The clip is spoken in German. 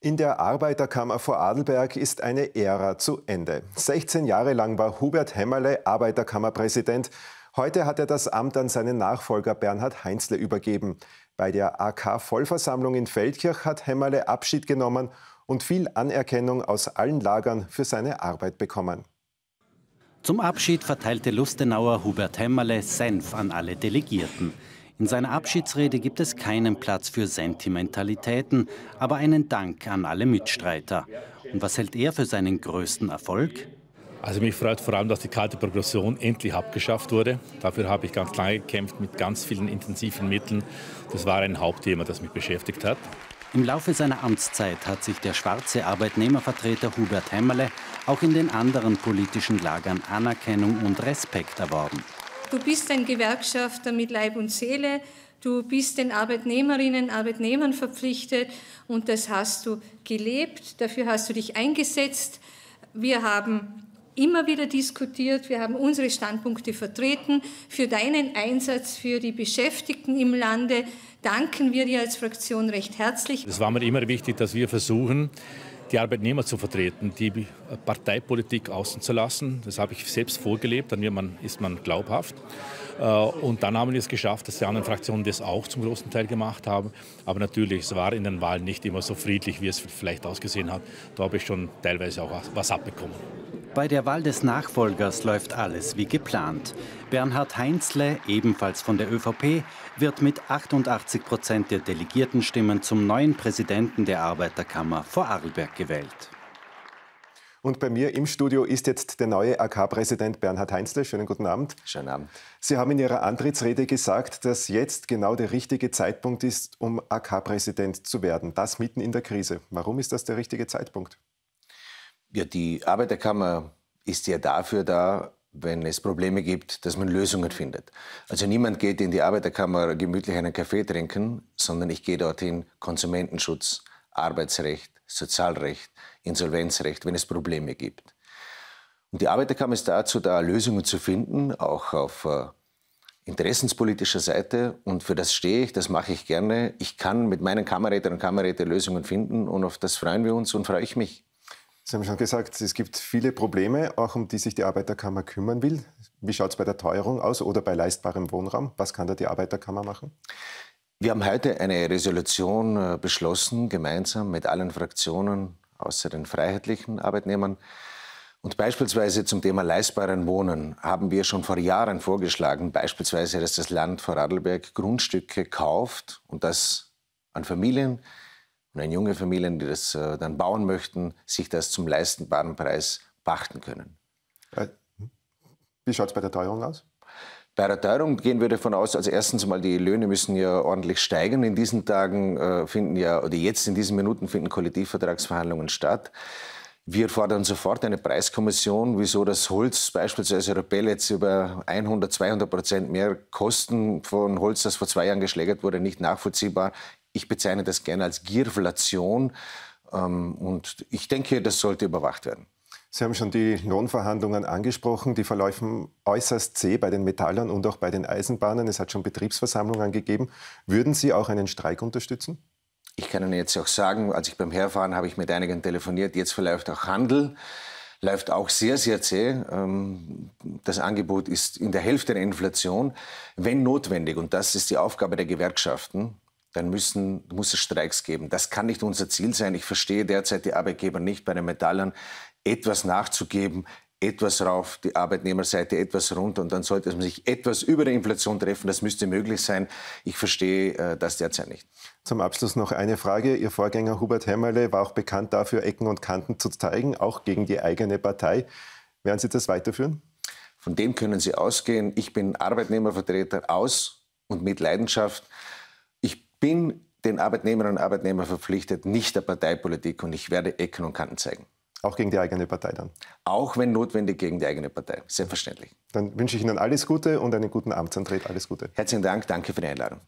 In der Arbeiterkammer vor Adelberg ist eine Ära zu Ende. 16 Jahre lang war Hubert Hämmerle Arbeiterkammerpräsident. Heute hat er das Amt an seinen Nachfolger Bernhard Heinzle übergeben. Bei der AK-Vollversammlung in Feldkirch hat Hämmerle Abschied genommen und viel Anerkennung aus allen Lagern für seine Arbeit bekommen. Zum Abschied verteilte Lustenauer Hubert Hämmerle Senf an alle Delegierten. In seiner Abschiedsrede gibt es keinen Platz für Sentimentalitäten, aber einen Dank an alle Mitstreiter. Und was hält er für seinen größten Erfolg? Also mich freut vor allem, dass die kalte Progression endlich abgeschafft wurde. Dafür habe ich ganz lange gekämpft mit ganz vielen intensiven Mitteln. Das war ein Hauptthema, das mich beschäftigt hat. Im Laufe seiner Amtszeit hat sich der schwarze Arbeitnehmervertreter Hubert Hämmerle auch in den anderen politischen Lagern Anerkennung und Respekt erworben du bist ein Gewerkschafter mit Leib und Seele, du bist den Arbeitnehmerinnen, Arbeitnehmern verpflichtet und das hast du gelebt, dafür hast du dich eingesetzt. Wir haben immer wieder diskutiert, wir haben unsere Standpunkte vertreten. Für deinen Einsatz für die Beschäftigten im Lande danken wir dir als Fraktion recht herzlich. Es war mir immer wichtig, dass wir versuchen, die Arbeitnehmer zu vertreten, die Parteipolitik außen zu lassen. Das habe ich selbst vorgelebt, dann man, ist man glaubhaft. Äh, und dann haben wir es geschafft, dass die anderen Fraktionen das auch zum großen Teil gemacht haben. Aber natürlich, es war in den Wahlen nicht immer so friedlich, wie es vielleicht ausgesehen hat. Da habe ich schon teilweise auch was abbekommen. Bei der Wahl des Nachfolgers läuft alles wie geplant. Bernhard Heinzle, ebenfalls von der ÖVP, wird mit 88 Prozent der Delegiertenstimmen zum neuen Präsidenten der Arbeiterkammer vor Arlberg gewählt. Und bei mir im Studio ist jetzt der neue AK-Präsident Bernhard Heinzle. Schönen guten Abend. Schönen Abend. Sie haben in Ihrer Antrittsrede gesagt, dass jetzt genau der richtige Zeitpunkt ist, um AK-Präsident zu werden. Das mitten in der Krise. Warum ist das der richtige Zeitpunkt? Ja, die Arbeiterkammer ist ja dafür da, wenn es Probleme gibt, dass man Lösungen findet. Also niemand geht in die Arbeiterkammer gemütlich einen Kaffee trinken, sondern ich gehe dorthin Konsumentenschutz, Arbeitsrecht, Sozialrecht, Insolvenzrecht, wenn es Probleme gibt. Und die Arbeiterkammer ist dazu da, Lösungen zu finden, auch auf äh, interessenspolitischer Seite. Und für das stehe ich, das mache ich gerne. Ich kann mit meinen Kamerätern und Kameräter Lösungen finden und auf das freuen wir uns und freue ich mich. Sie haben schon gesagt, es gibt viele Probleme, auch um die sich die Arbeiterkammer kümmern will. Wie schaut es bei der Teuerung aus oder bei leistbarem Wohnraum? Was kann da die Arbeiterkammer machen? Wir haben heute eine Resolution äh, beschlossen, gemeinsam mit allen Fraktionen außer den freiheitlichen Arbeitnehmern. Und beispielsweise zum Thema leistbaren Wohnen haben wir schon vor Jahren vorgeschlagen, beispielsweise, dass das Land Vorarlberg Grundstücke kauft und das an Familien, und an junge Familien, die das äh, dann bauen möchten, sich das zum leistbaren Preis pachten können. Äh, wie schaut es bei der Teuerung aus? Bei der Teuerung gehen wir davon aus, also erstens mal, die Löhne müssen ja ordentlich steigen. In diesen Tagen äh, finden ja, oder jetzt in diesen Minuten finden Kollektivvertragsverhandlungen statt. Wir fordern sofort eine Preiskommission, wieso das Holz beispielsweise oder Pellets über 100, 200 Prozent mehr kosten von Holz, das vor zwei Jahren geschlägert wurde, nicht nachvollziehbar. Ich bezeichne das gerne als Gierflation. Ähm, und ich denke, das sollte überwacht werden. Sie haben schon die Lohnverhandlungen angesprochen. Die verläufen äußerst zäh bei den Metallern und auch bei den Eisenbahnen. Es hat schon Betriebsversammlungen gegeben. Würden Sie auch einen Streik unterstützen? Ich kann Ihnen jetzt auch sagen, als ich beim Herfahren habe ich mit einigen telefoniert. Jetzt verläuft auch Handel läuft auch sehr, sehr zäh. Ähm, das Angebot ist in der Hälfte der Inflation, wenn notwendig. Und das ist die Aufgabe der Gewerkschaften, dann müssen, muss es Streiks geben. Das kann nicht unser Ziel sein. Ich verstehe derzeit die Arbeitgeber nicht bei den Metallern, etwas nachzugeben, etwas rauf, die Arbeitnehmerseite etwas runter und dann sollte man sich etwas über die Inflation treffen. Das müsste möglich sein. Ich verstehe äh, das derzeit nicht. Zum Abschluss noch eine Frage. Ihr Vorgänger Hubert Hämmerle war auch bekannt dafür, Ecken und Kanten zu zeigen, auch gegen die eigene Partei. Werden Sie das weiterführen? Von dem können Sie ausgehen. Ich bin Arbeitnehmervertreter aus und mit Leidenschaft bin den Arbeitnehmerinnen und Arbeitnehmern verpflichtet, nicht der Parteipolitik und ich werde Ecken und Kanten zeigen. Auch gegen die eigene Partei dann? Auch wenn notwendig gegen die eigene Partei, selbstverständlich. Dann wünsche ich Ihnen alles Gute und einen guten Amtsantritt. Alles Gute. Herzlichen Dank, danke für die Einladung.